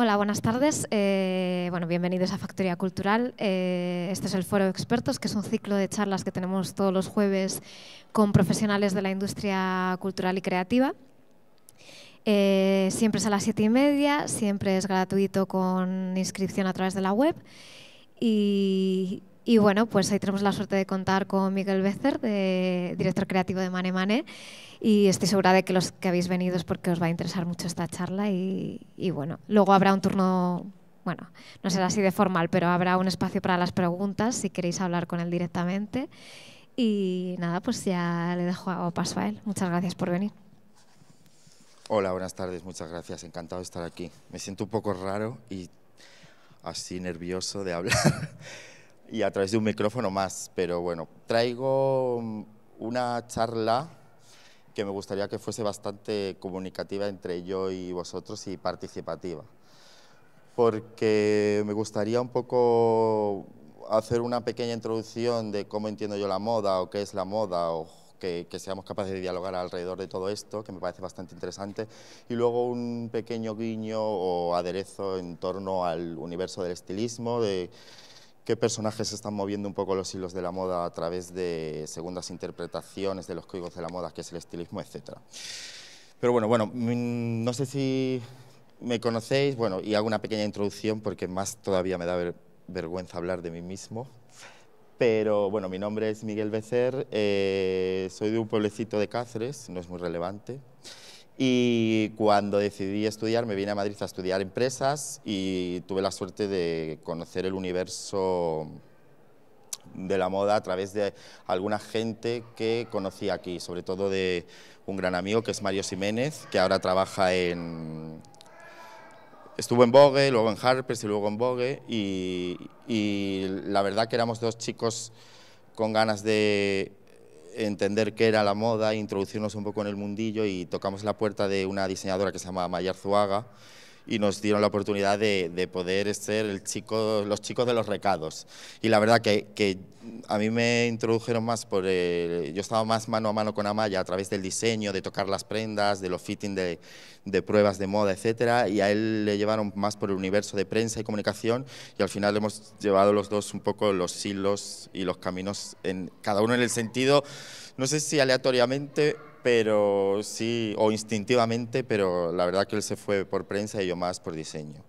Hola, buenas tardes. Eh, bueno, bienvenidos a Factoría Cultural. Eh, este es el Foro de Expertos, que es un ciclo de charlas que tenemos todos los jueves con profesionales de la industria cultural y creativa. Eh, siempre es a las siete y media, siempre es gratuito con inscripción a través de la web. Y y bueno, pues ahí tenemos la suerte de contar con Miguel Becer, director creativo de Mane Mane, y estoy segura de que los que habéis venido es porque os va a interesar mucho esta charla y, y bueno, luego habrá un turno bueno, no será así de formal, pero habrá un espacio para las preguntas si queréis hablar con él directamente. Y nada, pues ya le dejo paso a él. Muchas gracias por venir. Hola, buenas tardes, muchas gracias. Encantado de estar aquí. Me siento un poco raro y así nervioso de hablar, y a través de un micrófono más, pero bueno, traigo una charla que me gustaría que fuese bastante comunicativa entre yo y vosotros y participativa, porque me gustaría un poco hacer una pequeña introducción de cómo entiendo yo la moda o qué es la moda o que, que, seamos capaces de dialogar alrededor de todo esto, que me parece bastante interesante, y luego un pequeño guiño o aderezo en torno al universo del estilismo, de, qué personajes están moviendo un poco los hilos de la moda a través de segundas interpretaciones de los códigos de la moda, que es el estilismo, etc. Pero bueno, bueno, mm, no sé si me conocéis, bueno, y hago una pequeña introducción porque más todavía me da vergüenza hablar de mí mismo. Pero bueno, mi nombre es Miguel Becer, eh, soy de un pueblecito de Cáceres, no es muy relevante. Y cuando decidí estudiar, me vine a Madrid a estudiar empresas y tuve la suerte de conocer el universo de la moda a través de alguna gente que conocí aquí, sobre todo de un gran amigo que es Mario Jiménez, que ahora trabaja en... Estuvo en Vogue, luego en Harper's y luego en Vogue y la verdad que éramos dos chicos con ganas de entender qué era la moda, introducirnos un poco en el mundillo y tocamos la puerta de una diseñadora que se llama Mayar Zuaga, y nos dieron la oportunidad de, de poder ser el chico, los chicos de los recados. Y la verdad que, a mí me introdujeron más por... yo estaba más mano a mano con Amaya a través del diseño, de tocar las prendas, de los fitting de, pruebas de moda, etcétera, y a él le llevaron más por el universo de prensa y comunicación y al final hemos llevado los dos un poco los hilos y los caminos, en, cada uno en el sentido, no sé si aleatoriamente pero sí, o instintivamente, pero la verdad que él se fue por prensa y yo más por diseño.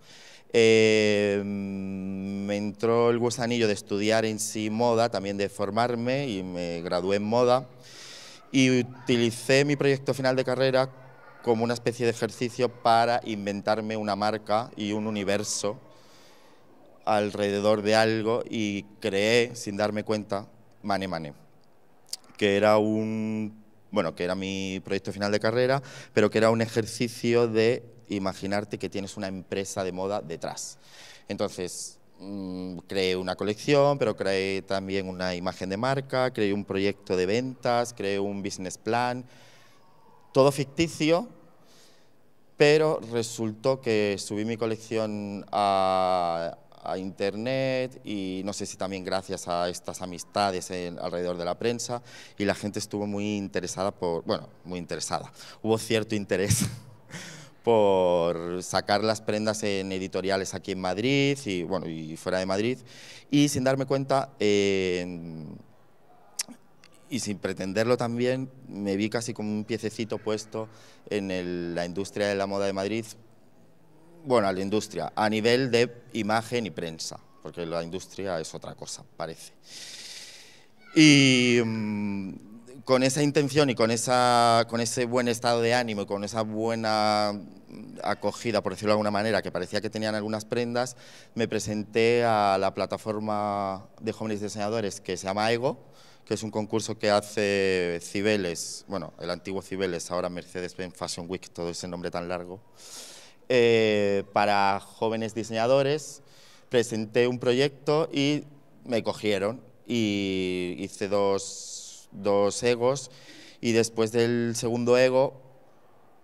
Em, me entró el gusanillo de estudiar en sí moda, también de formarme y me gradué en moda y utilicé mi proyecto final de carrera como una especie de ejercicio para inventarme una marca y un universo alrededor de algo y creé, sin darme cuenta, Mane Mane, que era un bueno, que era mi proyecto final de carrera, pero que era un ejercicio de imaginarte que tienes una empresa de moda detrás. Entonces, mm, creé una colección, pero creé también una imagen de marca, creé un proyecto de ventas, creé un business plan, todo ficticio, pero resultó que subí mi colección a, a internet y no sé si también gracias a estas amistades alrededor de la prensa y la gente estuvo muy interesada por, bueno, muy interesada, hubo cierto interés por sacar las prendas en editoriales aquí en Madrid y, bueno, y fuera de Madrid y sin darme cuenta y sin pretenderlo también me vi casi como un piececito puesto en la industria de la moda de Madrid bueno, a la industria, a nivel de imagen y prensa, porque la industria es otra cosa, parece. Y mm, con esa intención y con, esa, con ese buen estado de ánimo y con esa buena acogida, por decirlo de alguna manera, que parecía que tenían algunas prendas, me presenté a la plataforma de jóvenes diseñadores que se llama Ego, que es un concurso que hace Cibeles, bueno, el antiguo Cibeles, ahora Mercedes-Benz Fashion Week, todo ese nombre tan largo. Eh, para jóvenes diseñadores, presenté un proyecto y me cogieron y hice dos, dos egos y después del segundo ego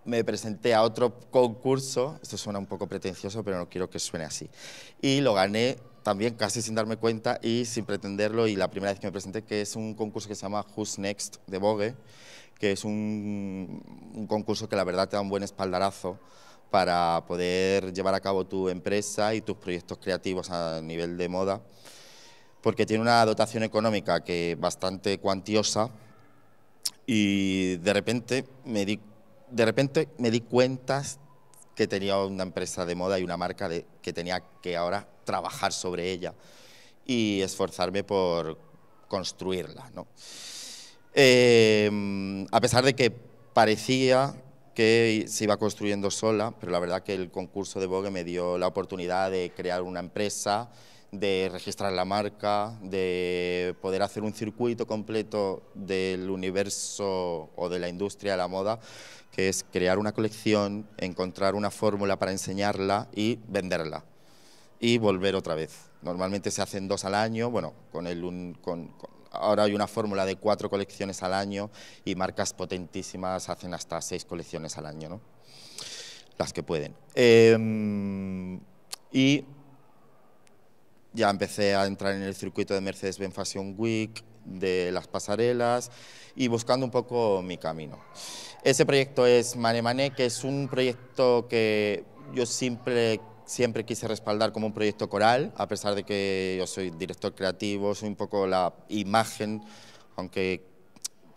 me presenté a otro concurso, esto suena un poco pretencioso, pero no quiero que suene así, y lo gané también casi sin darme cuenta y sin pretenderlo, y la primera vez que me presenté, que es un concurso que se llama Who's Next de Vogue, que es un concurso que la verdad te da un buen espaldarazo para poder llevar a cabo tu empresa y tus proyectos creativos a nivel de moda, porque tiene una dotación económica que bastante cuantiosa y de repente me di, de repente me di cuenta que tenía una empresa de moda y una marca que tenía que ahora trabajar sobre ella y esforzarme por construirla. ¿no? Eh, a pesar de que parecía que se iba construyendo sola, pero la verdad que el concurso de Vogue me dio la oportunidad de crear una empresa, de registrar la marca, de poder hacer un circuito completo del universo o de la industria de la moda, que es crear una colección, encontrar una fórmula para enseñarla y venderla y volver otra vez. Normalmente se hacen dos al año, bueno, con el, ahora hay una fórmula de cuatro colecciones al año y marcas potentísimas hacen hasta seis colecciones al año, ¿no? las que pueden. Em, y ya empecé a entrar en el circuito de Mercedes-Benz Fashion Week, de las pasarelas y buscando un poco mi camino. Ese proyecto es Mane Mane, que es un proyecto que yo siempre siempre quise respaldar como un proyecto coral, a pesar de que yo soy director creativo, soy un poco la imagen, aunque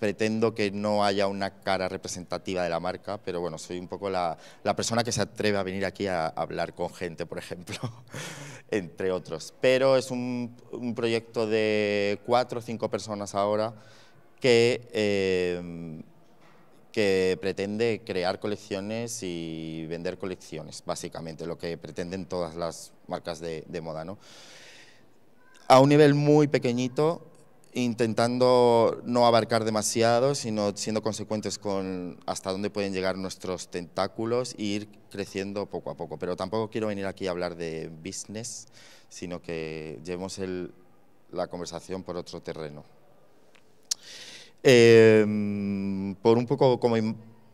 pretendo que no haya una cara representativa de la marca, pero bueno, soy un poco la, la persona que se atreve a venir aquí a, hablar con gente, por ejemplo, entre otros. Pero es un, un proyecto de cuatro o cinco personas ahora que eh, que pretende crear colecciones y vender colecciones, básicamente, lo que pretenden todas las marcas de, moda. A un nivel muy pequeñito, intentando no abarcar demasiado, sino siendo consecuentes con hasta dónde pueden llegar nuestros tentáculos e ir creciendo poco a poco. Pero tampoco quiero venir aquí a hablar de business, sino que llevemos la conversación por otro terreno. Em, por un poco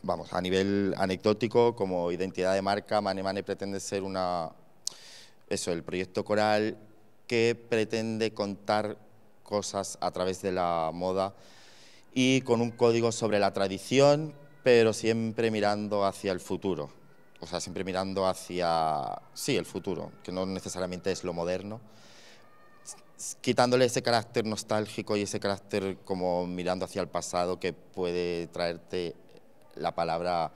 vamos, a nivel anecdótico, como identidad de marca, Mane Mane pretende ser una, eso, el proyecto coral que pretende contar cosas a través de la moda y con un código sobre la tradición, pero siempre mirando hacia el futuro. O sea, siempre mirando hacia, sí, el futuro, que no necesariamente es lo moderno, quitándole ese carácter nostálgico y ese carácter como mirando hacia el pasado que puede traerte la palabra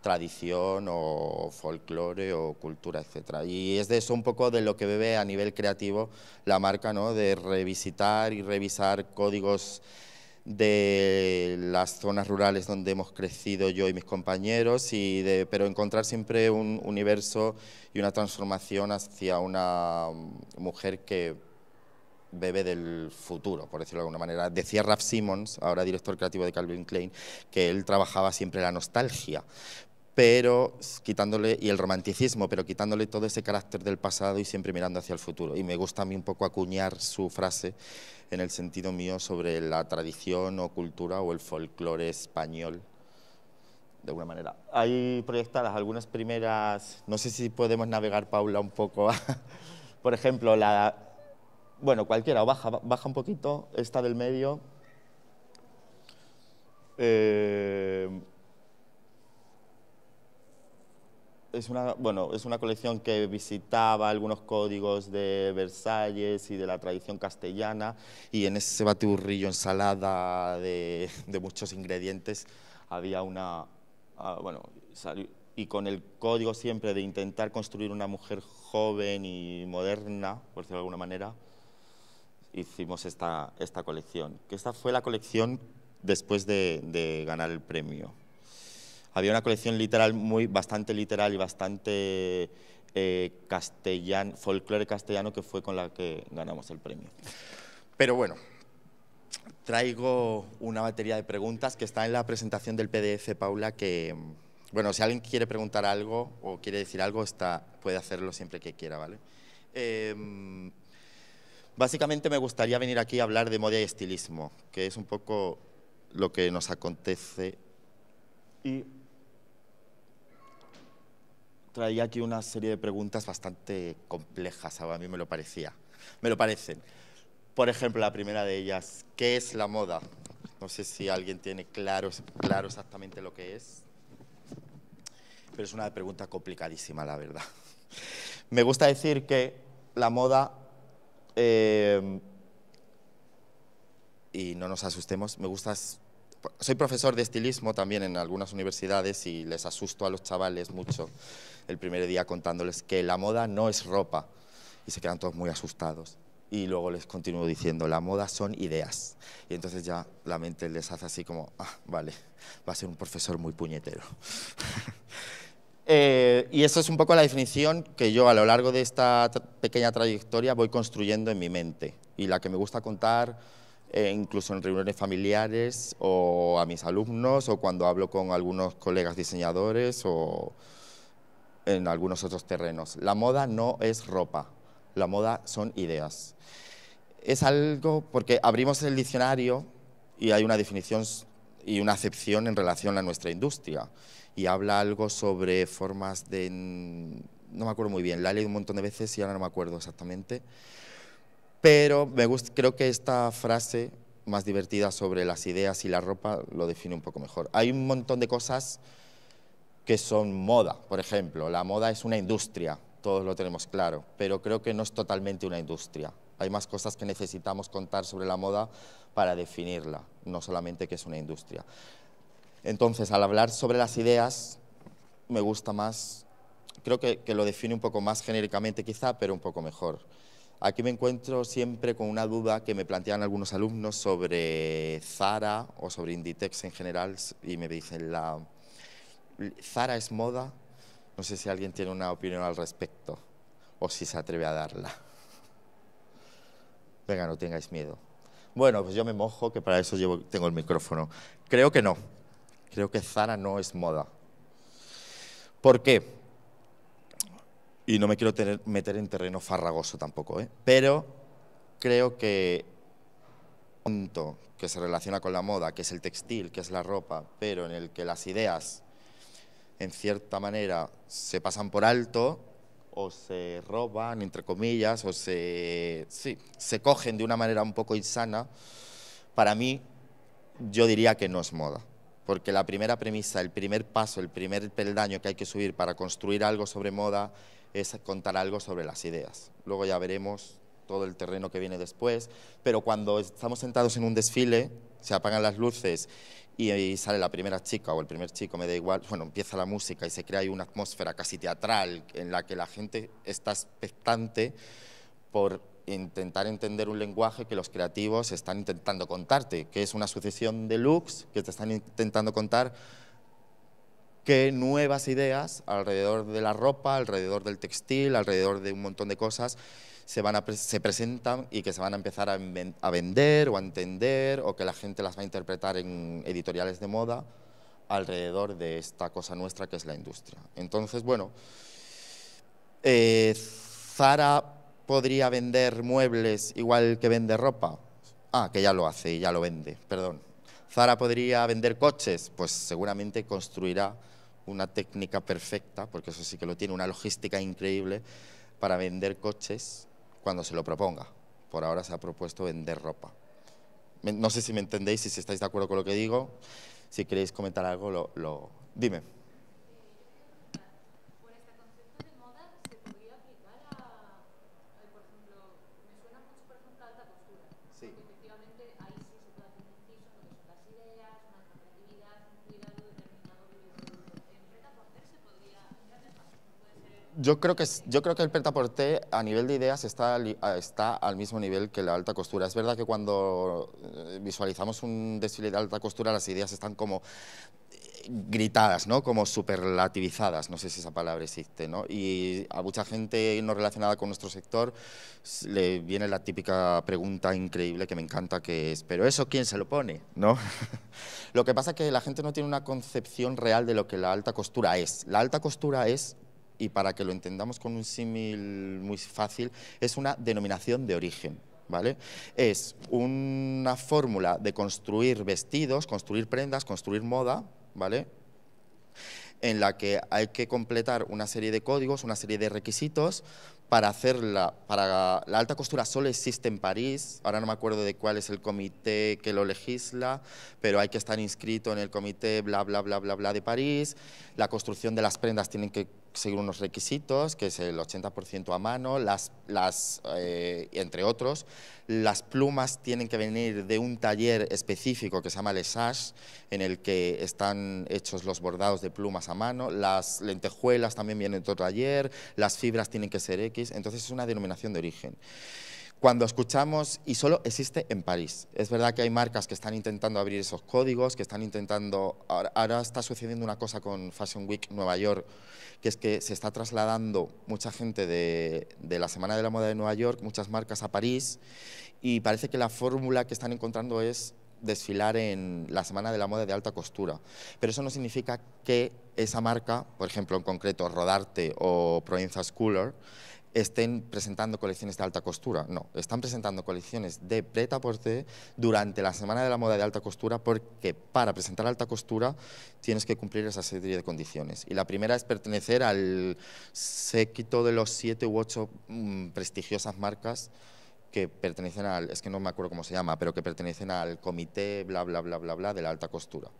tradición o folclore o cultura, etc. Y es de eso un poco de lo que bebe a nivel creativo la marca, ¿no? De revisitar y revisar códigos de las zonas rurales donde hemos crecido yo y mis compañeros, y de, pero encontrar siempre un universo y una transformación hacia una mujer que bebé del futuro, por decirlo de alguna manera. Decía Raf Simmons, ahora director creativo de Calvin Klein, que él trabajaba siempre la nostalgia, pero quitándole, y el romanticismo, pero quitándole todo ese carácter del pasado y siempre mirando hacia el futuro. Y me gusta a mí un poco acuñar su frase en el sentido mío sobre la tradición o cultura o el folclore español de alguna manera. Hay proyectadas algunas primeras, no sé si podemos navegar, Paula, un poco. Por ejemplo, la, bueno, cualquiera, o baja, un poquito, esta del medio. Eh, es una, colección que visitaba algunos códigos de Versalles y de la tradición castellana y en ese batiburrillo ensalada de, muchos ingredientes había una, ah, bueno, y con el código siempre de intentar construir una mujer joven y moderna, por decirlo de alguna manera, hicimos esta, esta colección. Que esta fue la colección después de, ganar el premio. Había una colección literal muy, bastante literal y bastante eh, castellano, folclore castellano que fue con la que ganamos el premio. Pero bueno, traigo una batería de preguntas que está en la presentación del PDF, Paula, que, bueno, si alguien quiere preguntar algo o quiere decir algo, está, puede hacerlo siempre que quiera, ¿vale? Eh, Básicamente me gustaría venir aquí a hablar de moda y estilismo, que es un poco lo que nos acontece. Y traía aquí una serie de preguntas bastante complejas, a mí me lo parecía. Me lo parecen. Por ejemplo, la primera de ellas, ¿qué es la moda? No sé si alguien tiene claro, claro exactamente lo que es, pero es una pregunta complicadísima, la verdad. Me gusta decir que la moda eh, y no nos asustemos, me gusta... Soy profesor de estilismo también en algunas universidades y les asusto a los chavales mucho el primer día contándoles que la moda no es ropa. Y se quedan todos muy asustados. Y luego les continúo diciendo, la moda son ideas. Y entonces ya la mente les hace así como, ah, vale, va a ser un profesor muy puñetero. Eh, y eso es un poco la definición que yo a lo largo de esta pequeña trayectoria voy construyendo en mi mente y la que me gusta contar eh, incluso en reuniones familiares o a mis alumnos o cuando hablo con algunos colegas diseñadores o en algunos otros terrenos. La moda no es ropa, la moda son ideas. Es algo porque abrimos el diccionario y hay una definición y una acepción en relación a nuestra industria y habla algo sobre formas de... no me acuerdo muy bien, la he leído un montón de veces y ahora no me acuerdo exactamente, pero me creo que esta frase más divertida sobre las ideas y la ropa lo define un poco mejor. Hay un montón de cosas que son moda, por ejemplo, la moda es una industria, todos lo tenemos claro, pero creo que no es totalmente una industria. Hay más cosas que necesitamos contar sobre la moda para definirla, no solamente que es una industria. Entonces, al hablar sobre las ideas, me gusta más, creo que, lo define un poco más genéricamente quizá, pero un poco mejor. Aquí me encuentro siempre con una duda que me plantean algunos alumnos sobre Zara o sobre Inditex en general y me dicen, la, ¿Zara es moda? No sé si alguien tiene una opinión al respecto o si se atreve a darla. Venga, no tengáis miedo. Bueno, pues yo me mojo, que para eso tengo el micrófono. Creo que no. Creo que Zara no es moda. ¿Por qué? Y no me quiero meter en terreno farragoso tampoco, ¿eh? pero creo que punto que se relaciona con la moda, que es el textil, que es la ropa, pero en el que las ideas, en cierta manera, se pasan por alto o se roban, entre comillas, o se cogen de una manera un poco insana, para mí yo diría que no es moda porque la primera premisa, el primer paso, el primer peldaño que hay que subir para construir algo sobre moda es contar algo sobre las ideas. Luego ya veremos todo el terreno que viene después, pero cuando estamos sentados en un desfile, se apagan las luces y, sale la primera chica o el primer chico, me da igual, bueno, empieza la música y se crea ahí una atmósfera casi teatral en la que la gente está expectante por intentar entender un lenguaje que los creativos están intentando contarte, que es una sucesión de looks que te están intentando contar qué nuevas ideas alrededor de la ropa, alrededor del textil, alrededor de un montón de cosas se, van se presentan y que se van a empezar a, vender o a entender o que la gente las va a interpretar en editoriales de moda alrededor de esta cosa nuestra que es la industria. Entonces, bueno, eh, Zara podría vender muebles igual que vende ropa? Ah, que ya lo hace y ya lo vende, perdón. Zara podría vender coches, pues seguramente construirá una técnica perfecta, porque eso sí que lo tiene, una logística increíble para vender coches cuando se lo proponga. Por ahora se ha propuesto vender ropa. No sé si me entendéis, y si estáis de acuerdo con lo que digo. Si queréis comentar algo, lo, lo... dime. Yo creo que, yo creo que el pretaporté a nivel de ideas está, ah, está al mismo nivel que la alta costura. Es verdad que cuando eh, visualizamos un desfile de alta costura las ideas están como eh, gritadas, ¿no? Como superlativizadas, no sé si esa palabra existe, ¿no? Y a mucha gente no relacionada con nuestro sector le viene la típica pregunta increíble que me encanta que es, pero eso quién se lo pone, ¿no? lo que pasa es que la gente no tiene una concepción real de lo que la alta costura es. La alta costura es y para que lo entendamos con un símil muy fácil, es una denominación de origen. ¿Vale? Es una fórmula de construir vestidos, construir prendas, construir moda, ¿vale? en la que hay que completar una serie de códigos, una serie de requisitos para hacerla, para la alta costura solo existe en París, ahora no me acuerdo de cuál es el comité que lo legisla, pero hay que estar inscrito en el comité bla bla bla bla bla de París, la construcción de las prendas tienen que según unos requisitos, que es el 80% a mano, las, las eh, entre otros. Las plumas tienen que venir de un taller específico que se llama Lesage, en el que están hechos los bordados de plumas a mano. Las lentejuelas también vienen de otro taller, las fibras tienen que ser X, entonces es una denominación de origen. Cuando escuchamos, y solo existe en París, es verdad que hay marcas que están intentando abrir esos códigos, que están intentando, ahora, está sucediendo una cosa con Fashion Week Nueva York, que es que se está trasladando mucha gente de, de la Semana de la Moda de Nueva York, muchas marcas a París, y parece que la fórmula que están encontrando es desfilar en la Semana de la Moda de Alta Costura. Pero eso no significa que esa marca, por ejemplo, en concreto Rodarte o Provenza Schooler, estén presentando colecciones de alta costura, no, están presentando colecciones de preta por té durante la Semana de la Moda de Alta Costura porque para presentar alta costura tienes que cumplir esa serie de condiciones. Y la primera es pertenecer al séquito de los siete u ocho mm, prestigiosas marcas que pertenecen al, es que no me acuerdo cómo se llama, pero que pertenecen al comité bla bla bla bla bla de la alta costura.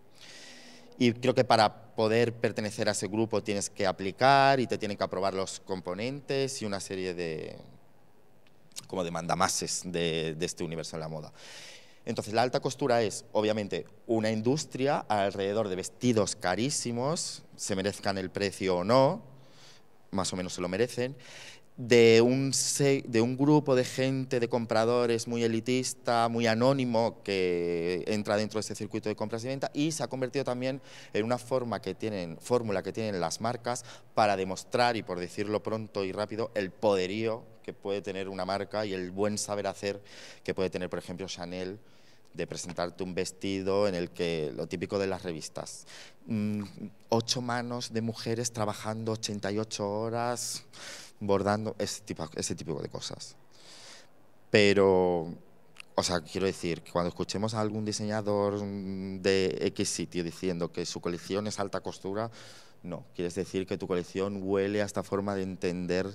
Y creo que para poder pertenecer a ese grupo tienes que aplicar y te tienen que aprobar los componentes y una serie de como de mandamases de, de este universo de la moda. Entonces la alta costura es obviamente una industria alrededor de vestidos carísimos, se merezcan el precio o no, más o menos se lo merecen, de un, de un grupo de gente, de compradores muy elitista, muy anónimo, que entra dentro de este circuito de compras y ventas y se ha convertido también en una forma que tienen, fórmula que tienen las marcas para demostrar, y por decirlo pronto y rápido, el poderío que puede tener una marca y el buen saber hacer que puede tener, por ejemplo, Chanel de presentarte un vestido en el que lo típico de las revistas. Mm, ocho manos de mujeres trabajando 88 horas, bordando, ese tipo, este tipo de cosas. Pero, o sea, quiero decir que cuando escuchemos a algún diseñador mm, de X sitio diciendo que su colección es alta costura, no, quieres decir que tu colección huele a esta forma de entender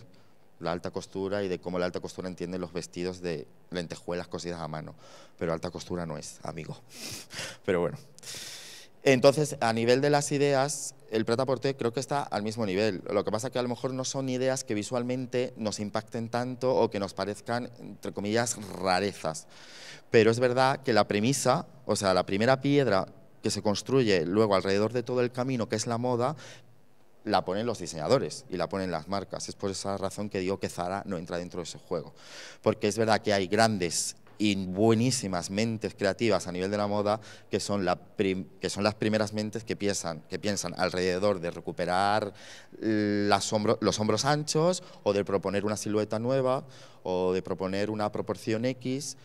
la alta costura y de cómo la alta costura entiende los vestidos de lentejuelas cosidas a mano. Pero alta costura no es, amigo. Pero bueno. Entonces, a nivel de las ideas, el pretaporte creo que está al mismo nivel. Lo que pasa es que a lo mejor no son ideas que visualmente nos impacten tanto o que nos parezcan, entre comillas, rarezas. Pero es verdad que la premisa, o sea, la primera piedra que se construye luego alrededor de todo el camino, que es la moda, la ponen los diseñadores y la ponen las marcas. Es por esa razón que digo que Zara no entra dentro de ese juego. Porque es verdad que hay grandes y buenísimas mentes creativas a nivel de la moda que son, que son las primeras mentes que piensan, que piensan alrededor de recuperar las los hombros anchos o de proponer una silueta nueva o de proponer una proporción X.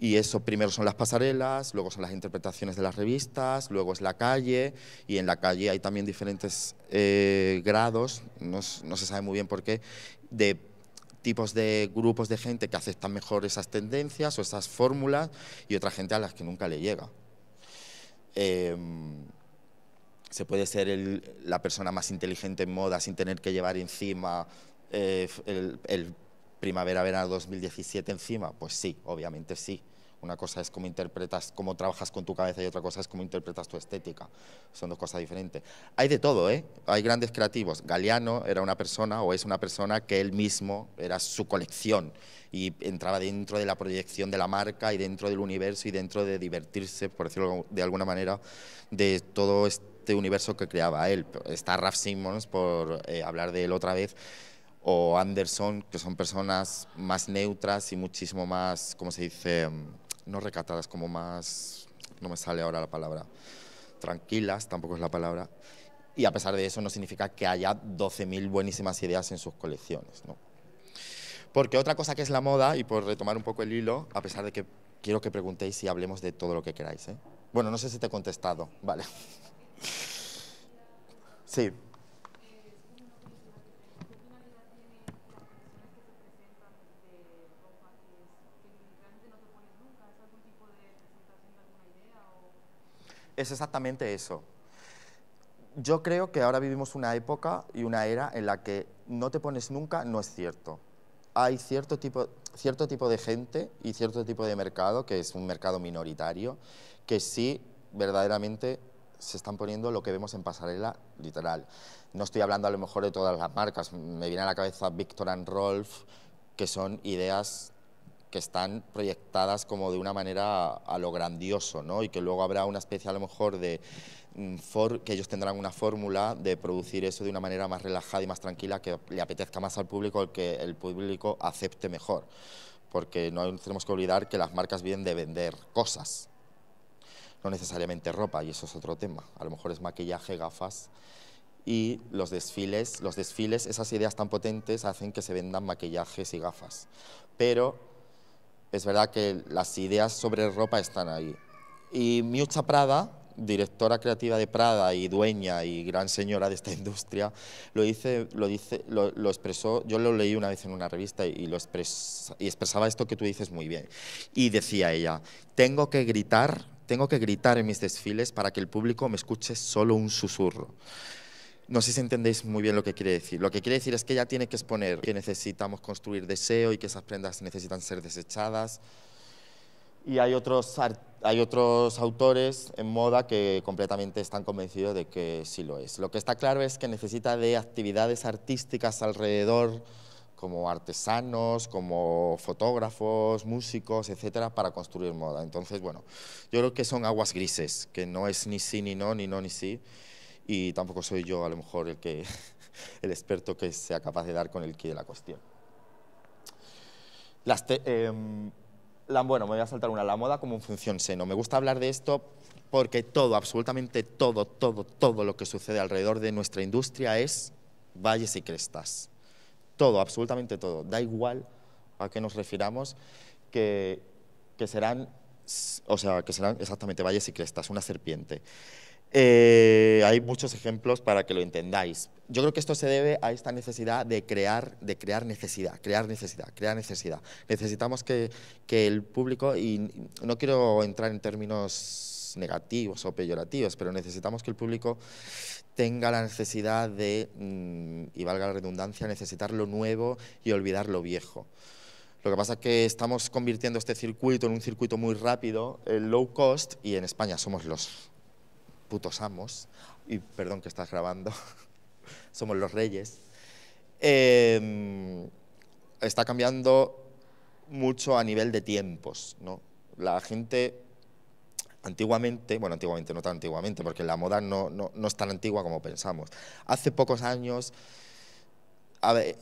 Y eso primero son las pasarelas, luego son las interpretaciones de las revistas, luego es la calle, y en la calle hay también diferentes eh, grados, no, no se sabe muy bien por qué, de tipos de grupos de gente que aceptan mejor esas tendencias o esas fórmulas y otra gente a las que nunca le llega. Em, se puede ser la persona más inteligente en moda sin tener que llevar encima eh, el, el primavera-verano 2017 encima, pues sí, obviamente sí. Una cosa es cómo interpretas, cómo trabajas con tu cabeza y otra cosa es cómo interpretas tu estética. Son dos cosas diferentes. Hay de todo, ¿eh? Hay grandes creativos. Galeano era una persona o es una persona que él mismo era su colección y entraba dentro de la proyección de la marca y dentro del universo y dentro de divertirse, por decirlo de alguna manera, de todo este universo que creaba él. Está Raf Simmons, por eh, hablar de él otra vez, o Anderson, que son personas más neutras y muchísimo más, ¿cómo se dice? Mm, no recatadas, como más, no me sale ahora la palabra, tranquilas, tampoco es la palabra. Y a pesar de eso no significa que haya 12.000 buenísimas ideas en sus colecciones, Porque otra cosa que es la moda, y por retomar un poco el hilo, a pesar de que quiero que preguntéis y hablemos de todo lo que queráis, ¿eh? Bueno, no sé si te he contestado, vale. sí. es exactamente eso. Yo creo que ahora vivimos una época y una era en la que no te pones nunca no es cierto. Hay cierto tipo, cierto tipo de gente y cierto tipo de mercado, que es un mercado minoritario, que sí verdaderamente se están poniendo lo que vemos en pasarela literal. No estoy hablando a lo mejor de todas las marcas, me viene a la cabeza Victor and Rolf, que son ideas que están proyectadas como de una manera a lo grandioso, ¿no? Y que luego habrá una especie a lo mejor de mm, for, que ellos tendrán una fórmula de producir eso de una manera más relajada y más tranquila que le apetezca más al público, el que el público acepte mejor, porque no tenemos que olvidar que las marcas vienen de vender cosas, no necesariamente ropa y eso es otro tema. A lo mejor es maquillaje, gafas y los desfiles, los desfiles, esas ideas tan potentes hacen que se vendan maquillajes y gafas, pero es verdad que las ideas sobre ropa están ahí. Y Miucha Prada, directora creativa de Prada y dueña y gran señora de esta industria, lo, dice, lo, dice, lo, expresó, yo lo leí una vez en una revista y, expresaba esto que tú dices muy bien. Y decía ella, tengo que gritar tengo que gritar en mis desfiles para que el público me escuche solo un susurro. No sé si entendéis muy bien lo que quiere decir. Lo que quiere decir es que ella tiene que exponer que necesitamos construir deseo y que esas prendas necesitan ser desechadas. Y hay otros, hay otros autores en moda que completamente están convencidos de que sí lo es. Lo que está claro es que necesita de actividades artísticas alrededor, como artesanos, como fotógrafos, músicos, etcétera, para construir moda. Entonces, bueno, yo creo que son aguas grises, que no es ni sí ni no, ni no ni sí y tampoco soy yo a lo mejor el, que, el experto que sea capaz de dar con el quid de la cuestión. Las em, la, bueno, me voy a saltar una, la moda como función seno. Me gusta hablar de esto porque todo, absolutamente todo, todo, todo lo que sucede alrededor de nuestra industria es valles y crestas. Todo, absolutamente todo. Da igual a qué nos refiramos, que, que serán, o sea, que serán exactamente valles y crestas, una serpiente. Eh, hay muchos ejemplos para que lo entendáis. Yo creo que esto se debe a esta necesidad de crear, de crear necesidad, crear necesidad, crear necesidad. Necesitamos que, que el público, y no quiero entrar en términos negativos o peyorativos, pero necesitamos que el público tenga la necesidad de, mm, y valga la redundancia, necesitar lo nuevo y olvidar lo viejo. Lo que pasa es que estamos convirtiendo este circuito en un circuito muy rápido, eh, low cost, y en España somos los putos amos, y perdón que estás grabando, somos los reyes, em, está cambiando mucho a nivel de tiempos. ¿no? La gente antiguamente, bueno, antiguamente, no tan antiguamente, porque la moda no, no, no es tan antigua como pensamos. Hace pocos años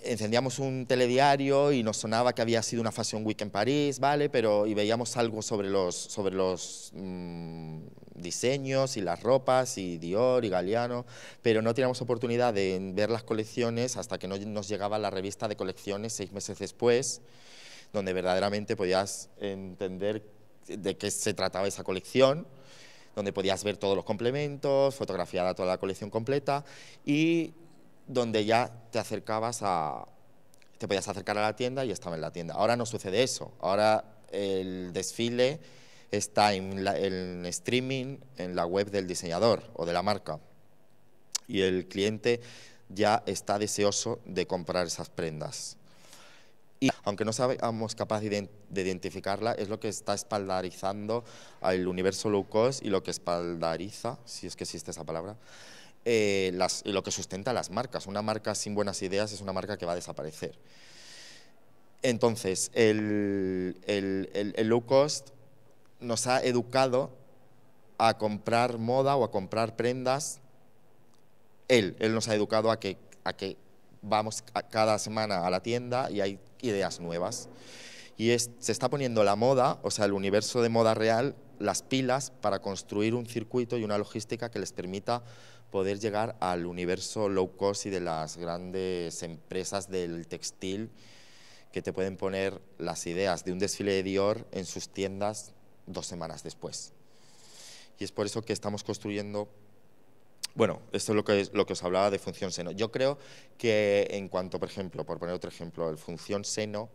encendíamos un telediario y nos sonaba que había sido una Fashion Week en París, ¿vale? Pero, y veíamos algo sobre los, sobre los mm, diseños y las ropas y Dior y Galeano, pero no teníamos oportunidad de ver las colecciones hasta que no nos llegaba la revista de colecciones seis meses después, donde verdaderamente podías entender de qué se trataba esa colección donde podías ver todos los complementos, fotografiada toda la colección completa y donde ya te acercabas a, te podías acercar a la tienda y estaba en la tienda. Ahora no sucede eso, ahora el desfile está en, el streaming en la web del diseñador o de la marca y el cliente ya está deseoso de comprar esas prendas. Y aunque no seamos capaces de identificarla, es lo que está espaldarizando al universo low cost y lo que espaldariza, si es que existe esa palabra, eh, lo que sustenta las marcas. Una marca sin buenas ideas es una marca que va a desaparecer. Entonces, el, el, low cost nos ha educado a comprar moda o a comprar prendas. Él, nos ha educado a que, vamos cada semana a la tienda y hay ideas nuevas. Y se está poniendo la moda, o sea, el universo de moda real, las pilas para construir un circuito y una logística que les permita poder llegar al universo low cost y de las grandes empresas del textil que te pueden poner las ideas de un desfile de Dior en sus tiendas dos semanas después. Y es por eso que estamos construyendo, bueno, esto es lo que, lo que os hablaba de función seno. Yo creo que en cuanto, por ejemplo, por poner otro ejemplo, el función seno,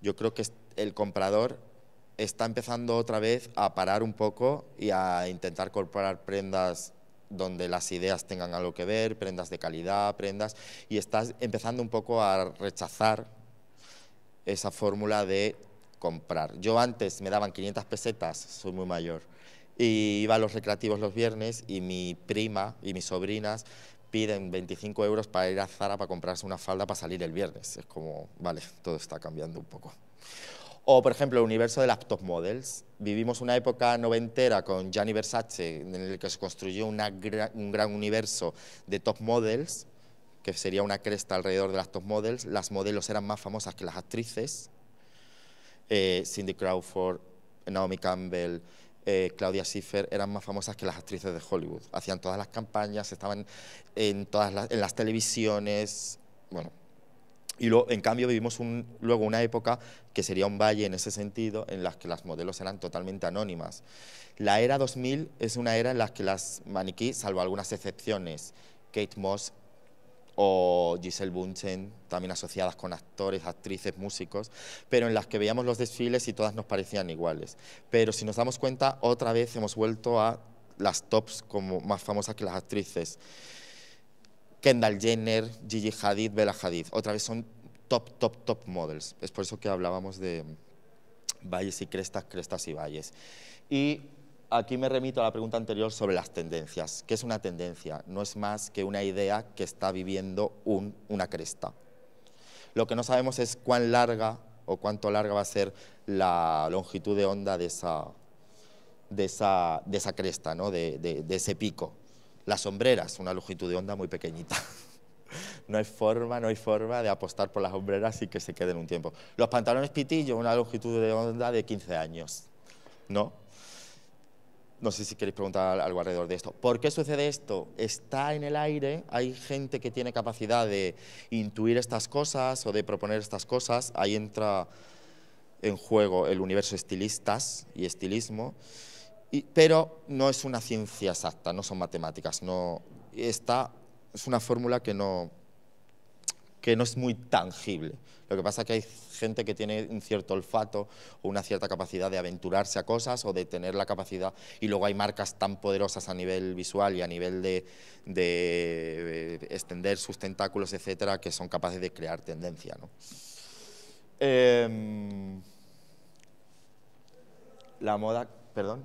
yo creo que el comprador está empezando otra vez a parar un poco y a intentar comprar prendas donde las ideas tengan algo que ver, prendas de calidad, prendas, y estás empezando un poco a rechazar esa fórmula de comprar. Yo antes me daban 500 pesetas, soy muy mayor, y iba a los recreativos los viernes y mi prima y mis sobrinas piden 25 euros para ir a Zara para comprarse una falda para salir el viernes. Es como, vale, todo está cambiando un poco. O, por ejemplo, el universo de las top models. Vivimos una época noventera con Gianni Versace, en el que se construyó un gran universo de top models, que sería una cresta alrededor de las top models. Las modelos eran más famosas que las actrices. Eh, Cindy Crawford, Naomi Campbell, eh, Claudia Schiffer eran más famosas que las actrices de Hollywood. Hacían todas las campañas, estaban en todas las, en las televisiones. Bueno, y luego, en cambio, vivimos luego una época que sería un valle en ese sentido, en las que las modelos eran totalmente anónimas. La era 2000 es una era en la que las maniquí, salvo algunas excepciones, Kate Moss o Giselle Bunchen, también asociadas con actores, actrices, músicos, pero en las que veíamos los desfiles y todas nos parecían iguales. Pero si nos damos cuenta, otra vez hemos vuelto a las tops como más famosas que las actrices. Kendall Jenner, Gigi Hadid, Bella Hadid. Otra vez son top, top, top models. Es por eso que hablábamos de valles y crestas, crestas y valles. Y aquí me remito a la pregunta anterior sobre las tendencias. ¿Qué es una tendencia? No es más que una idea que está viviendo una cresta. Lo que no sabemos es cuán larga o cuánto larga va a ser la longitud de onda de esa, cresta, de ese pico. Las sombreras, una longitud de onda muy pequeñita. No hay forma, no hay forma de apostar por las sombreras y que se queden un tiempo. Los pantalones pitillo, una longitud de onda de 15 años. ¿No? No sé si queréis preguntar algo alrededor de esto. ¿Por qué sucede esto? Está en el aire, hay gente que tiene capacidad de intuir estas cosas o de proponer estas cosas. Ahí entra en juego el universo estilistas y estilismo pero no es una ciencia exacta, no son matemáticas, no, está, es una fórmula que no, que no es muy tangible. Lo que pasa es que hay gente que tiene un cierto olfato o una cierta capacidad de aventurarse a cosas o de tener la capacidad. Y luego hay marcas tan poderosas a nivel visual y a nivel de, de extender sus tentáculos, etcétera, que son capaces de crear tendencia. ¿no? Em, la moda, perdón.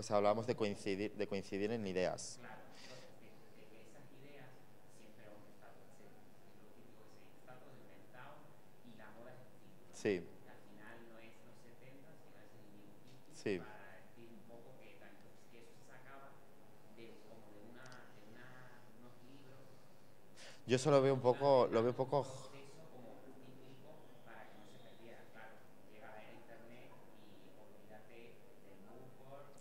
Pues hablábamos de coincidir, de coincidir en ideas. Claro, entonces esas ideas siempre. Lo que digo es el estatus inventado y la moda es el título. Sí. Al final no es los 70 sino es el New Pítico para decir un poco que tanto que eso se sacaba de una, de una libros. Yo eso lo veo un poco, lo veo un poco.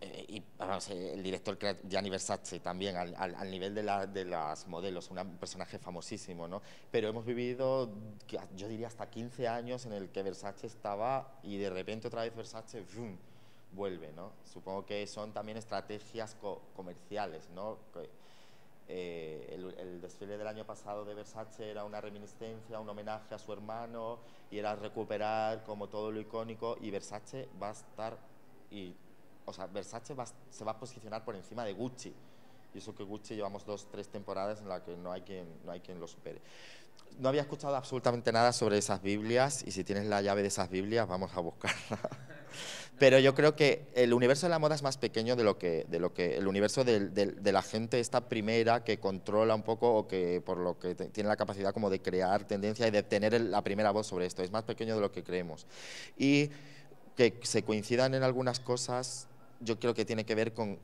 Eh, y eh, el director Gianni Versace también, al, nivel de, las modelos, un personaje famosísimo, ¿no? Pero hemos vivido, yo diría, hasta 15 años en el que Versace estaba y de repente otra vez Versace vuelve, ¿no? Supongo que son también estrategias comerciales, ¿no? Eh, el, el, desfile del año pasado de Versace era una reminiscencia, un homenaje a su hermano y era recuperar como todo lo icónico y Versace va a estar y o sea, Versace se va a posicionar por encima de Gucci. Y eso que Gucci llevamos dos, tres temporadas en las que no hay quien, no hay quien lo supere. No había escuchado absolutamente nada sobre esas Biblias y si tienes la llave de esas Biblias, vamos a buscarla. Pero yo creo que el universo de la moda es más pequeño de lo que, de lo que el universo de, la gente esta primera que controla un poco o que por lo que tiene la capacidad como de crear tendencia y de tener la primera voz sobre esto. Es más pequeño de lo que creemos. Y que se coincidan en algunas cosas yo creo que tiene que ver con,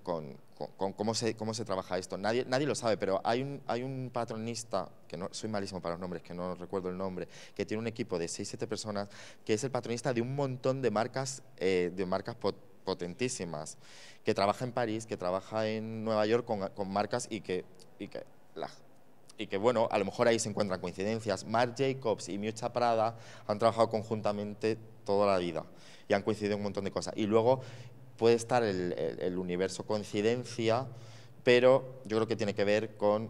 cómo, se, cómo se trabaja esto. Nadie, nadie lo sabe, pero hay un, hay un patronista, que no, soy malísimo para los nombres, que no recuerdo el nombre, que tiene un equipo de 6-7 personas, que es el patronista de un montón de marcas, eh, de marcas potentísimas, que trabaja en París, que trabaja en Nueva York con, marcas y que, y y que bueno, a lo mejor ahí se encuentran coincidencias. Marc Jacobs y Miucha Prada han trabajado conjuntamente toda la vida y han coincidido en un montón de cosas. Y luego puede estar el, universo coincidencia, pero yo creo que tiene que ver con,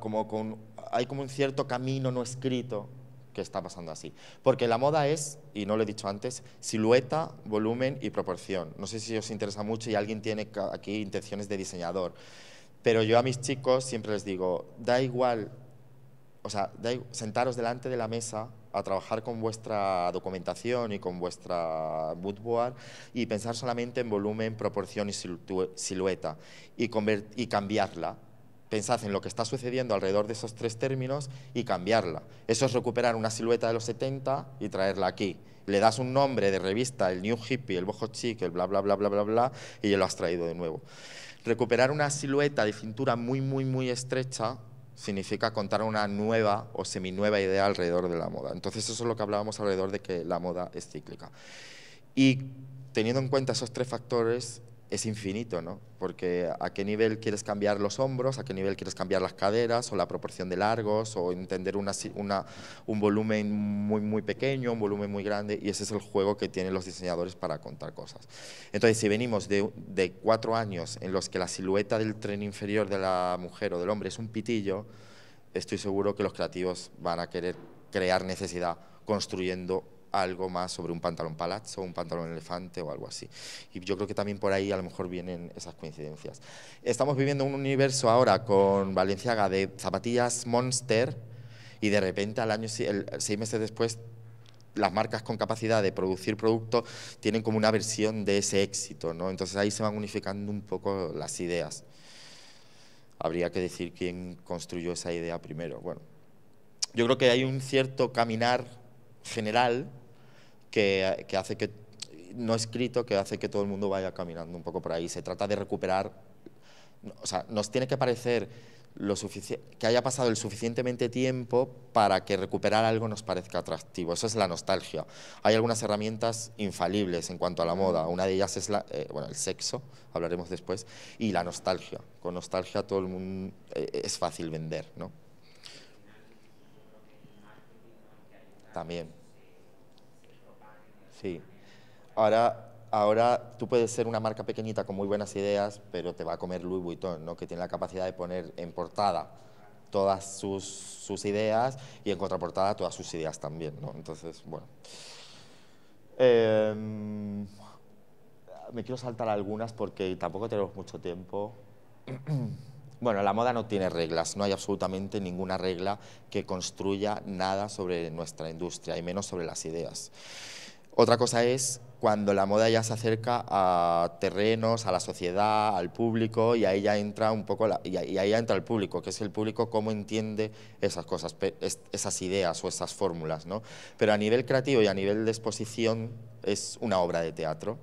como con, hay como un cierto camino no escrito que está pasando así. Porque la moda es, y no lo he dicho antes, silueta, volumen y proporción. No sé si os interesa mucho y alguien tiene aquí intenciones de diseñador, pero yo a mis chicos siempre les digo, da igual o sea, sentaros delante de la mesa a trabajar con vuestra documentación y con vuestra moodboard y pensar solamente en volumen, proporción y silueta y, y cambiarla. Pensad en lo que está sucediendo alrededor de esos tres términos y cambiarla. Eso es recuperar una silueta de los 70 y traerla aquí. Le das un nombre de revista, el New Hippie, el Boho Chic, el bla, bla, bla, bla, bla, bla, y ya lo has traído de nuevo. Recuperar una silueta de cintura muy, muy, muy estrecha significa contar una nueva o seminueva idea alrededor de la moda. Entonces eso es lo que hablábamos alrededor de que la moda es cíclica. Y teniendo en cuenta esos tres factores, es infinito, ¿no? Porque a qué nivel quieres cambiar los hombros, a qué nivel quieres cambiar las caderas o la proporción de largos o entender un volumen muy, muy pequeño, un volumen muy grande y ese es el juego que tienen los diseñadores para contar cosas. Entonces, si venimos de, de cuatro años en los que la silueta del tren inferior de la mujer o del hombre es un pitillo, estoy seguro que los creativos van a querer crear necesidad construyendo algo más sobre un pantalón palazzo, un pantalón elefante o algo así. Y yo creo que también por ahí a lo mejor vienen esas coincidencias. Estamos viviendo un universo ahora con Valenciaga de zapatillas Monster y de repente al año, seis meses después las marcas con capacidad de producir productos tienen como una versión de ese éxito, ¿no? Entonces ahí se van unificando un poco las ideas. Habría que decir quién construyó esa idea primero. Bueno, yo creo que hay un cierto caminar general que, hace que, no escrito, que hace que todo el mundo vaya caminando un poco por ahí. Se trata de recuperar, o sea, nos tiene que parecer lo que haya pasado el suficientemente tiempo para que recuperar algo nos parezca atractivo. Eso es la nostalgia. Hay algunas herramientas infalibles en cuanto a la moda. Una de ellas es la, eh, bueno, el sexo, hablaremos después, y la nostalgia. Con nostalgia todo el mundo eh, es fácil vender, ¿no? También. Sí. Ahora, ahora tú puedes ser una marca pequeñita con muy buenas ideas, pero te va a comer Louis Vuitton, ¿no? que tiene la capacidad de poner en portada todas sus, ideas y en contraportada todas sus ideas también. ¿no? Entonces, bueno. Em, me quiero saltar algunas porque tampoco tenemos mucho tiempo. Bueno, la moda no tiene reglas, no hay absolutamente ninguna regla que construya nada sobre nuestra industria y menos sobre las ideas. Otra cosa es cuando la moda ya se acerca a terrenos, a la sociedad, al público, y ahí ya entra un poco y ahí entra el público, que es el público cómo entiende esas cosas, esas ideas o esas fórmulas, ¿no? Pero a nivel creativo y a nivel de exposición es una obra de teatro.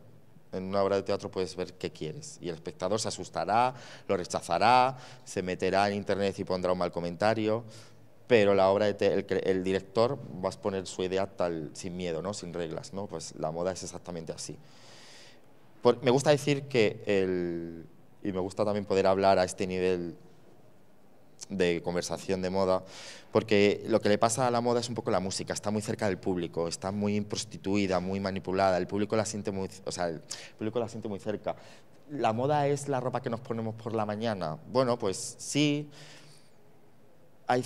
En una obra de teatro puedes ver qué quieres y el espectador se asustará, lo rechazará, se meterá en internet y pondrá un mal comentario, pero la obra el, director va a exponer su idea tal sin miedo, ¿no? sin reglas, ¿no? pues la moda es exactamente así. me gusta decir que, el, y me gusta también poder hablar a este nivel de conversación de moda, porque lo que le pasa a la moda es un poco la música, está muy cerca del público, está muy prostituida, muy manipulada, el público la siente muy, o sea, el público la siente muy cerca. La moda es la ropa que nos ponemos por la mañana. Bueno, pues sí, hay,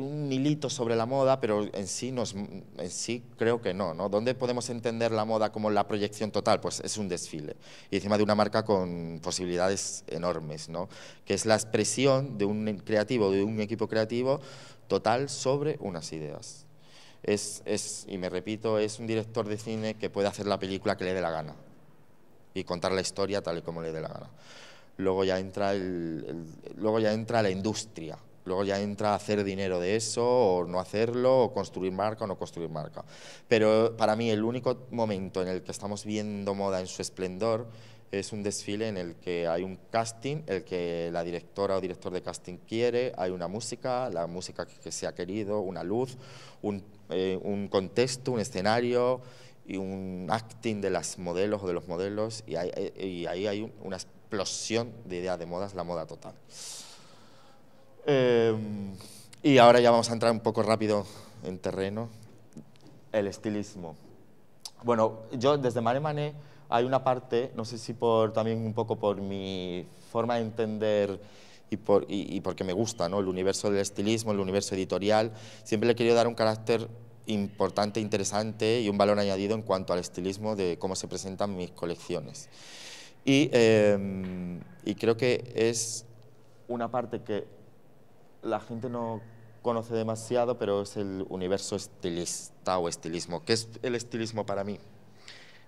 un hilito sobre la moda, pero en sí, creo que no, ¿Dónde podemos entender la moda como la proyección total? Pues es un desfile. Y encima de una marca con posibilidades enormes, que es la expresión de un creativo, de un equipo creativo total sobre unas ideas. Es, y me repito, es un director de cine que puede hacer la película que le dé la gana y contar la historia tal y como le dé la gana. luego ya entra la industria, Luego ya entra a hacer dinero de eso, o no hacerlo, o construir marca o no construir marca. Pero para mí el único momento en el que estamos viendo moda en su esplendor es un desfile en el que hay un casting, el que la directora o director de casting quiere, hay una música, la música que, se ha querido, una luz, eh, un, contexto, un escenario y un acting de las modelos o de los modelos y, eh, ahí hay una explosión de ideas de modas, la moda total. Em, y ahora ya vamos a entrar un poco rápido en terreno. El estilismo. Bueno, yo desde Mare hay una parte, no sé si por, también un poco por mi forma de entender y, por, y, porque me gusta ¿no? el universo del estilismo, el universo editorial, siempre le he querido dar un carácter importante, interesante y un valor añadido en cuanto al estilismo de cómo se presentan mis colecciones. Y, em, y creo que es una parte que la gente no conoce demasiado, pero es el universo estilista o estilismo. ¿Qué es el estilismo para mí?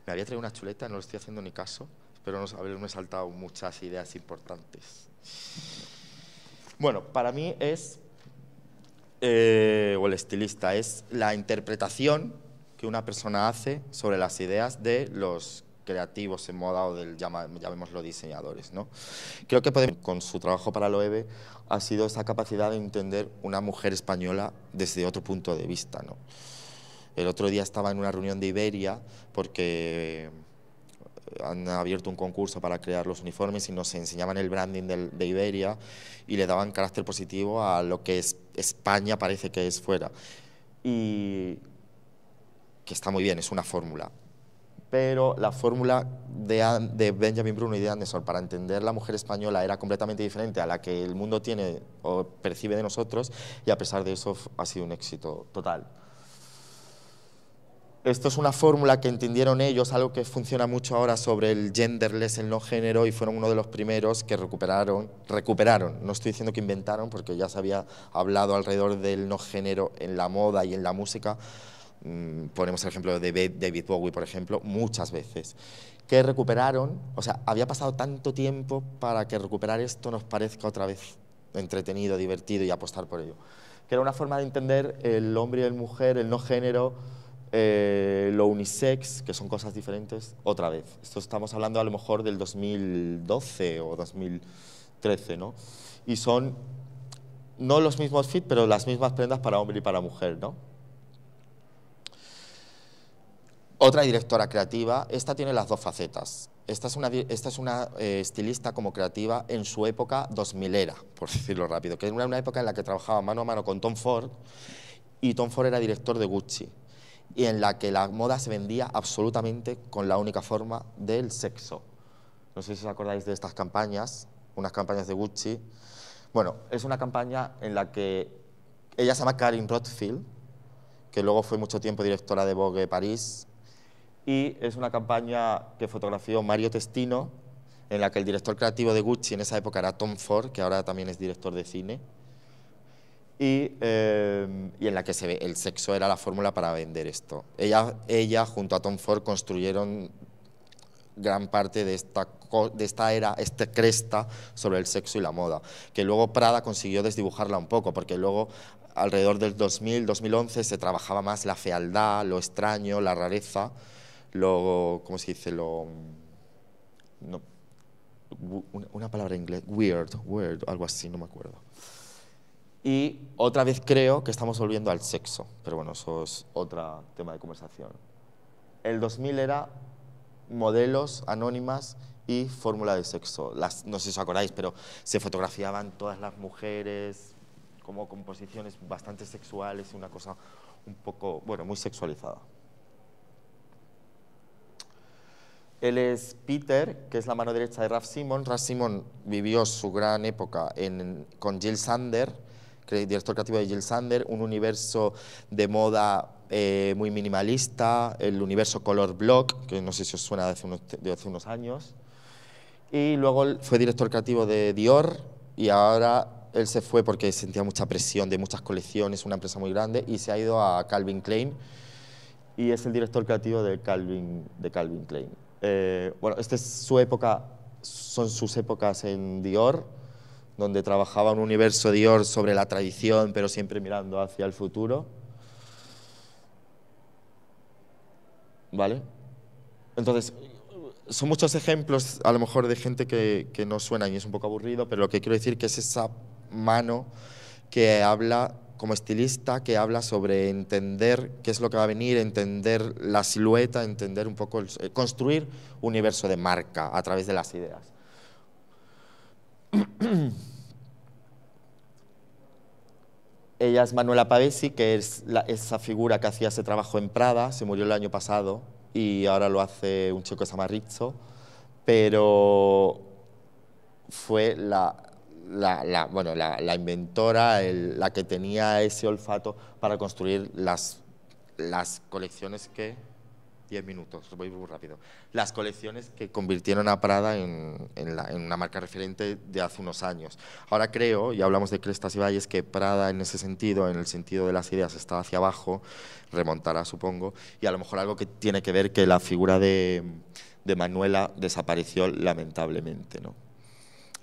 Me había traído una chuleta, no lo estoy haciendo ni caso, pero no haberme saltado muchas ideas importantes. Bueno, para mí es, eh, o el estilista, es la interpretación que una persona hace sobre las ideas de los creativos en moda o del, llamémoslo diseñadores. ¿no? Creo que podemos, con su trabajo para Loewe ha sido esa capacidad de entender una mujer española desde otro punto de vista. ¿no? El otro día estaba en una reunión de Iberia porque eh, han abierto un concurso para crear los uniformes y nos enseñaban el branding de, Iberia y le daban carácter positivo a lo que España parece que es fuera. Y que está muy bien, es una fórmula, pero la fórmula de, Benjamin Bruno y de Anderson para entender la mujer española era completamente diferente a la que el mundo tiene o percibe de nosotros y a pesar de eso ha sido un éxito total. Esto es una fórmula que entendieron ellos, algo que funciona mucho ahora sobre el genderless, el no género, y fueron uno de los primeros que recuperaron, recuperaron, no estoy diciendo que inventaron, porque ya se había hablado alrededor del no género en la moda y en la música, Mm, ponemos el ejemplo de David Bowie, por ejemplo, muchas veces, que recuperaron, o sea, había pasado tanto tiempo para que recuperar esto nos parezca otra vez entretenido, divertido y apostar por ello. Que era una forma de entender el hombre y el mujer, el no género, eh, lo unisex, que son cosas diferentes, otra vez. Esto estamos hablando a lo mejor del 2012 o 2013, ¿no? Y son no los mismos fit, pero las mismas prendas para hombre y para mujer, ¿no? Otra directora creativa, esta tiene las dos facetas. Esta es una, esta es una eh, estilista como creativa en su época 2000 era, por decirlo rápido, que era una época en la que trabajaba mano a mano con Tom Ford y Tom Ford era director de Gucci y en la que la moda se vendía absolutamente con la única forma del sexo. No sé si os acordáis de estas campañas, unas campañas de Gucci. Bueno, es una campaña en la que ella se llama Karin Rothfield, que luego fue mucho tiempo directora de Vogue París, y es una campaña que fotografió Mario Testino, en la que el director creativo de Gucci en esa época era Tom Ford, que ahora también es director de cine, y, eh, en la que se ve el sexo era la fórmula para vender esto. Ella, ella junto a Tom Ford construyeron gran parte de esta, de esta era, esta cresta sobre el sexo y la moda, que luego Prada consiguió desdibujarla un poco, porque luego alrededor del 2000, 2011 se trabajaba más la fealdad, lo extraño, la rareza, lo, ¿cómo se dice? Lo, mm, no, una palabra en inglés, weird, weird, algo así, no me acuerdo. Y otra vez creo que estamos volviendo al sexo, pero bueno, eso es otro tema de conversación. El 2000 era modelos anónimas y fórmula de sexo. no sé si os acordáis, pero se fotografiaban todas las mujeres como composiciones bastante sexuales y una cosa un poco, bueno, muy sexualizada. Él es Peter, que es la mano derecha de Raf Simon. Raf Simon vivió su gran época con Jill Sander, director creativo de Jill Sander, un universo de moda eh, muy minimalista, el universo color block, que no sé si os suena de hace unos, de hace unos años. Y luego fue director creativo de Dior y ahora él se fue porque sentía mucha presión de muchas colecciones, una empresa muy grande, y se ha ido a Calvin Klein y es el director creativo de Calvin, de Calvin Klein. Eh, bueno, esta es su época, son sus épocas en Dior, donde trabajaba un universo Dior sobre la tradición, pero siempre mirando hacia el futuro. ¿Vale? Entonces, son muchos ejemplos, a lo mejor, de gente que, que no suena y es un poco aburrido, pero lo que quiero decir que es esa mano que habla como estilista que habla sobre entender qué es lo que va a venir, entender la silueta, entender un poco, eh, construir un universo de marca a través de las ideas. Ella es Manuela Pavesi, que es esa figura que hacía ese trabajo en Prada, se murió el año pasado y ahora lo hace un chico que se Rizzo, pero fue la, la, bueno, la, inventora, la que tenía ese olfato para construir las, las colecciones que... 10 minutos, voy muy rápido. Las colecciones que convirtieron a Prada en, en, una marca referente de hace unos años. Ahora creo, y hablamos de crestas y valles, que Prada en ese sentido, en el sentido de las ideas, está hacia abajo, remontará supongo, y a lo mejor algo que tiene que ver que la figura de, de Manuela desapareció lamentablemente, ¿no?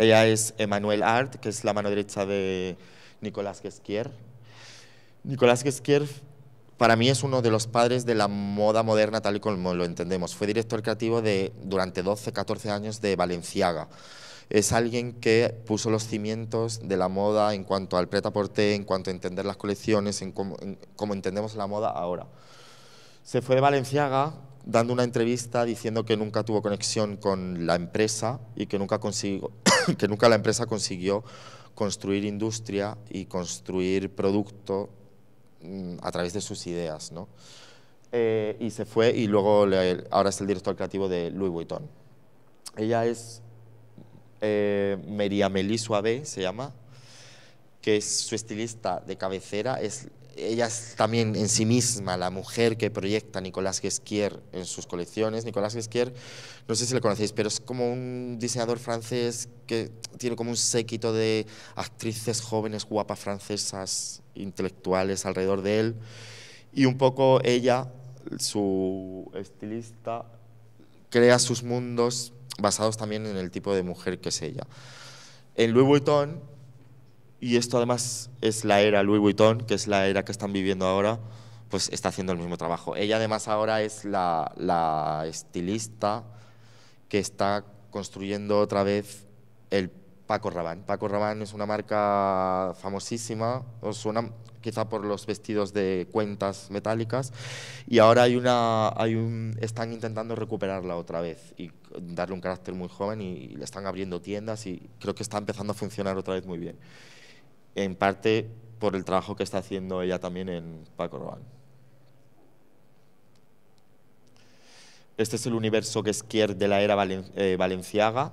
Ella es Emmanuel Art, que es la mano derecha de Nicolás Gesquier. Nicolás Gesquier para mí es uno de los padres de la moda moderna tal y como lo entendemos. Fue director creativo de, durante 12, 14 años de Valenciaga. Es alguien que puso los cimientos de la moda en cuanto al pret-à-porter, en cuanto a entender las colecciones, en cómo, entendemos la moda ahora. Se fue de Valenciaga dando una entrevista diciendo que nunca tuvo conexión con la empresa y que nunca consiguió, que nunca la empresa consiguió construir industria y construir producto mm, a través de sus ideas. Eh, y se fue y luego ahora es el director creativo de Louis Vuitton. Ella es eh, Meriamelie Suave, se llama, que es su estilista de cabecera, es ella es también en sí misma la mujer que proyecta Nicolás Gesquier en sus colecciones. Nicolás Gesquier, no sé si lo conocéis, pero es como un diseñador francés que tiene como un séquito de actrices jóvenes, guapas francesas, intelectuales alrededor de él. Y un poco ella, su estilista, crea sus mundos basados también en el tipo de mujer que es ella. En Louis Vuitton y esto además es la era Louis Vuitton, que es la era que están viviendo ahora, pues está haciendo el mismo trabajo. Ella además ahora es la, estilista que está construyendo otra vez el Paco Rabanne. Paco Rabanne es una marca famosísima, os suena quizá por los vestidos de cuentas metálicas, y ahora hay una, hay un, están intentando recuperarla otra vez y darle un carácter muy joven y le están abriendo tiendas y creo que está empezando a funcionar otra vez muy bien en parte por el trabajo que está haciendo ella también en Paco Rabanne. Este es el universo que es Kier de la era eh, valenciaga.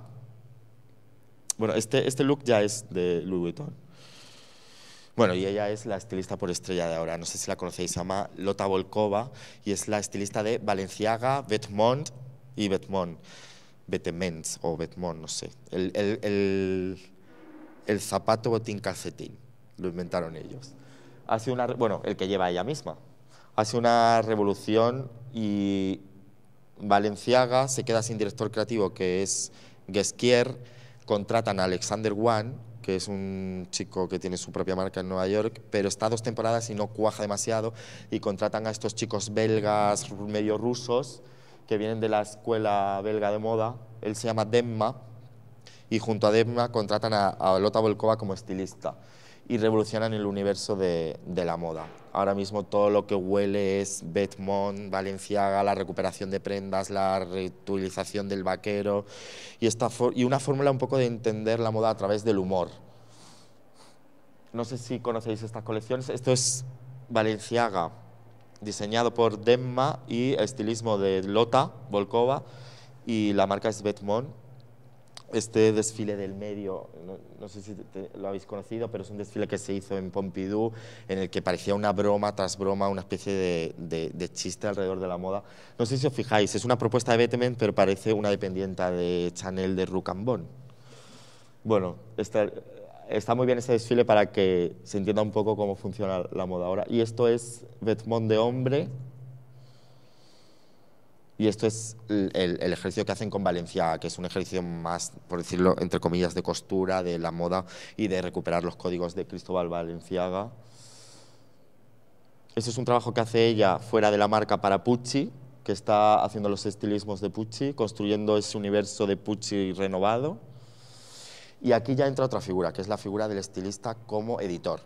Bueno, este, este look ya es de Louis Vuitton. Bueno, y ella es la estilista por estrella de ahora. No sé si la conocéis, se llama Lota Volkova y es la estilista de Valenciaga, Vetmont y Vetmont. Betemens o Betmont, no sé. el el zapato botín calcetín, lo inventaron ellos. Hace una, bueno, el que lleva ella misma. Hace una revolución y Valenciaga se queda sin director creativo, que es Gesquier, contratan a Alexander Wan, que es un chico que tiene su propia marca en Nueva York, pero está dos temporadas y no cuaja demasiado, y contratan a estos chicos belgas, medio rusos, que vienen de la escuela belga de moda, él se llama Demma, y junto a Dema contratan a, Lota Volkova como estilista y revolucionan el universo de, la moda. Ahora mismo todo lo que huele es Betmont, Valenciaga, la recuperación de prendas, la reutilización del vaquero y, y una fórmula un poco de entender la moda a través del humor. No sé si conocéis estas colecciones. Esto es Valenciaga, diseñado por Demma y estilismo de Lota Volkova y la marca es Betmont este desfile del medio, no, sé si lo habéis conocido, pero es un desfile que se hizo en Pompidou, en el que parecía una broma tras broma, una especie de, chiste alrededor de la moda. No sé si os fijáis, es una propuesta de Bettemann, pero parece una dependienta de Chanel de Rucambón. Bueno, está, muy bien ese desfile para que se entienda un poco cómo funciona la moda ahora. Y esto es Bettemann de hombre, y esto es el, ejercicio que hacen con Valenciaga, que es un ejercicio más, por decirlo, entre comillas, de costura, de la moda y de recuperar los códigos de Cristóbal Valenciaga. Ese es un trabajo que hace ella fuera de la marca para Pucci, que está haciendo los estilismos de Pucci, construyendo ese universo de Pucci renovado. Y aquí ya entra otra figura, que es la figura del estilista como editor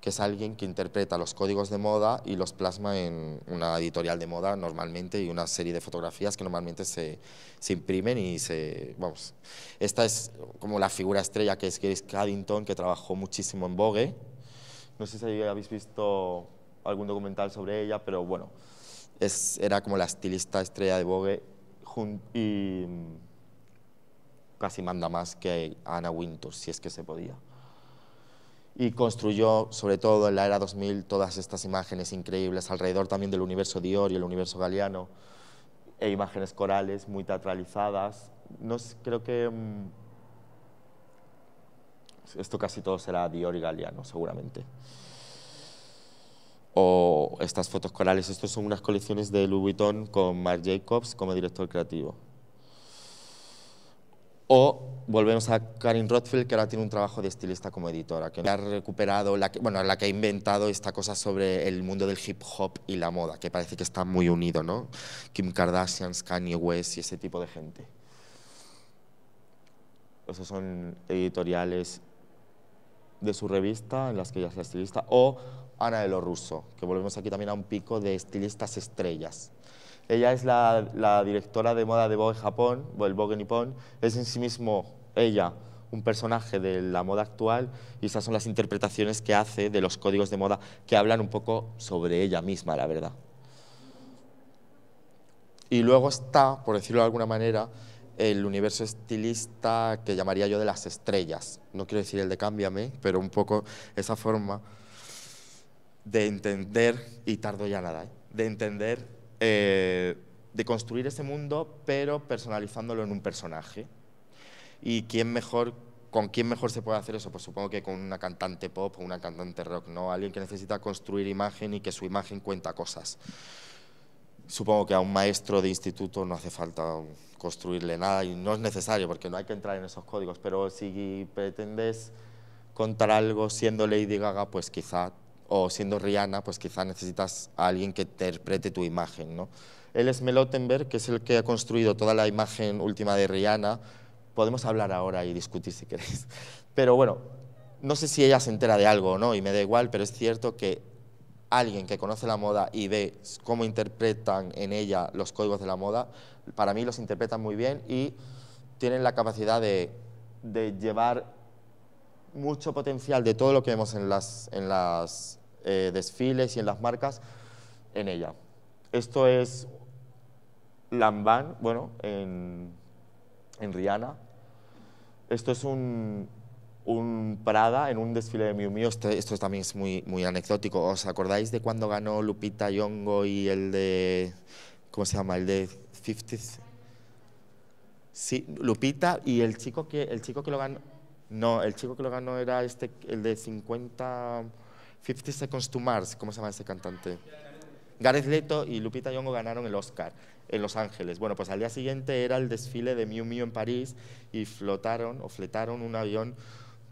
que es alguien que interpreta los códigos de moda y los plasma en una editorial de moda normalmente y una serie de fotografías que normalmente se, se imprimen y se... Vamos, esta es como la figura estrella que es Grace Caddington, que trabajó muchísimo en Vogue. No sé si habéis visto algún documental sobre ella, pero bueno, es, era como la estilista estrella de Vogue y mm, casi manda más que Anna Wintour, si es que se podía y construyó, sobre todo en la era 2000, todas estas imágenes increíbles alrededor también del universo Dior y el universo Galeano, e imágenes corales muy teatralizadas. No creo que mm, esto casi todo será Dior y Galeano, seguramente. O estas fotos corales, estas son unas colecciones de Louis Vuitton con Marc Jacobs como director creativo. O volvemos a Karin Rothfield, que ahora tiene un trabajo de estilista como editora, que ha recuperado, bueno, la que ha inventado esta cosa sobre el mundo del hip hop y la moda, que parece que está muy unido, ¿no? Kim Kardashian, Kanye West y ese tipo de gente. Esos son editoriales de su revista, en las que ella es estilista, o Ana de lo Russo, que volvemos aquí también a un pico de estilistas estrellas, ella es la, directora de moda de Vogue Japón, el Vogue Nippon. Es en sí mismo ella un personaje de la moda actual y esas son las interpretaciones que hace de los códigos de moda que hablan un poco sobre ella misma, la verdad. Y luego está, por decirlo de alguna manera, el universo estilista que llamaría yo de las estrellas. No quiero decir el de cámbiame, pero un poco esa forma de entender, y tardo ya nada, ¿eh? de entender eh, de construir ese mundo, pero personalizándolo en un personaje. ¿Y quién mejor, con quién mejor se puede hacer eso? Pues supongo que con una cantante pop o una cantante rock, ¿no? Alguien que necesita construir imagen y que su imagen cuenta cosas. Supongo que a un maestro de instituto no hace falta construirle nada y no es necesario porque no hay que entrar en esos códigos, pero si pretendes contar algo siendo Lady Gaga, pues quizá o siendo Rihanna, pues quizás necesitas a alguien que interprete tu imagen. ¿no? Él es Melottenberg, que es el que ha construido toda la imagen última de Rihanna. Podemos hablar ahora y discutir si queréis. Pero bueno, no sé si ella se entera de algo o no, y me da igual, pero es cierto que alguien que conoce la moda y ve cómo interpretan en ella los códigos de la moda, para mí los interpretan muy bien y tienen la capacidad de, de llevar mucho potencial de todo lo que vemos en las, en las eh, desfiles y en las marcas en ella. Esto es Lamban, bueno, en, Rihanna. Esto es un, un Prada en un desfile de Miu Miu. esto también es muy, muy anecdótico. ¿Os acordáis de cuando ganó Lupita Yongo y el de. ¿Cómo se llama? El de 50 Sí, Lupita y el chico que, el chico que lo ganó. No, el chico que lo ganó era este, el de 50. 50 Seconds to Mars, ¿cómo se llama ese cantante? Gareth Leto y Lupita yongo ganaron el Oscar en Los Ángeles. Bueno, pues al día siguiente era el desfile de Miu Miu en París y flotaron o fletaron un avión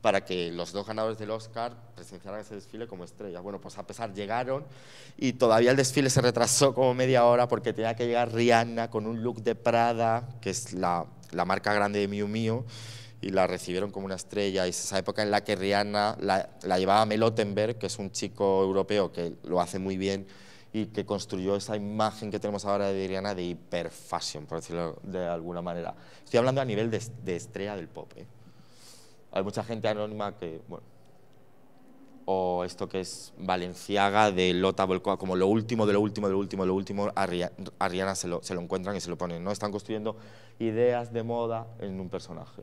para que los dos ganadores del Oscar presenciaran ese desfile como estrellas. Bueno, pues a pesar llegaron y todavía el desfile se retrasó como media hora porque tenía que llegar Rihanna con un look de Prada, que es la, la marca grande de Miu Miu, y la recibieron como una estrella. Y es esa época en la que Rihanna la, la llevaba Melottenberg, que es un chico europeo que lo hace muy bien y que construyó esa imagen que tenemos ahora de Rihanna de fashion, por decirlo de alguna manera. Estoy hablando a nivel de, estrella del pop. ¿eh? Hay mucha gente anónima que, bueno, o esto que es Valenciaga de Lota Volcoa, como lo último de lo último de lo último de lo último, a Rihanna, se, lo, se lo encuentran y se lo ponen. ¿no? Están construyendo ideas de moda en un personaje.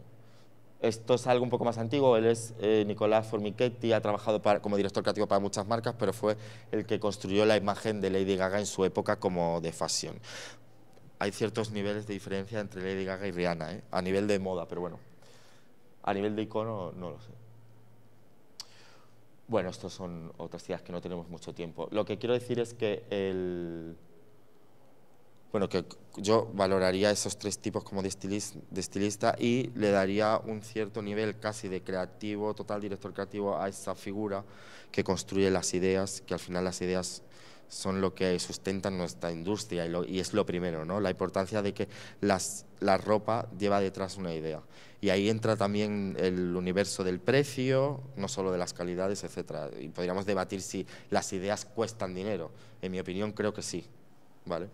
Esto es algo un poco más antiguo, él es eh, Nicolás Formichetti, ha trabajado para, como director creativo para muchas marcas, pero fue el que construyó la imagen de Lady Gaga en su época como de fashion. Hay ciertos niveles de diferencia entre Lady Gaga y Rihanna, ¿eh? a nivel de moda, pero bueno, a nivel de icono no lo sé. Bueno, estas son otras ideas que no tenemos mucho tiempo. Lo que quiero decir es que el, bueno, que yo valoraría esos tres tipos como de, estilista, estilista y le daría un cierto nivel casi de creativo, total director creativo a esa figura que construye las ideas, que al final las ideas son lo que sustentan nuestra industria y, y, es lo primero, ¿no? La importancia de que las, la ropa lleva detrás una idea. Y ahí entra también el universo del precio, no solo de las calidades, etc. Y podríamos debatir si las ideas cuestan dinero. En mi opinión, creo que sí, ¿vale?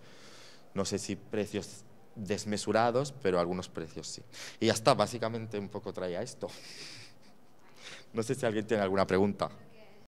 No sé si precios desmesurados, pero algunos precios sí. Y ya está, básicamente un poco traía esto. No sé si alguien tiene alguna pregunta.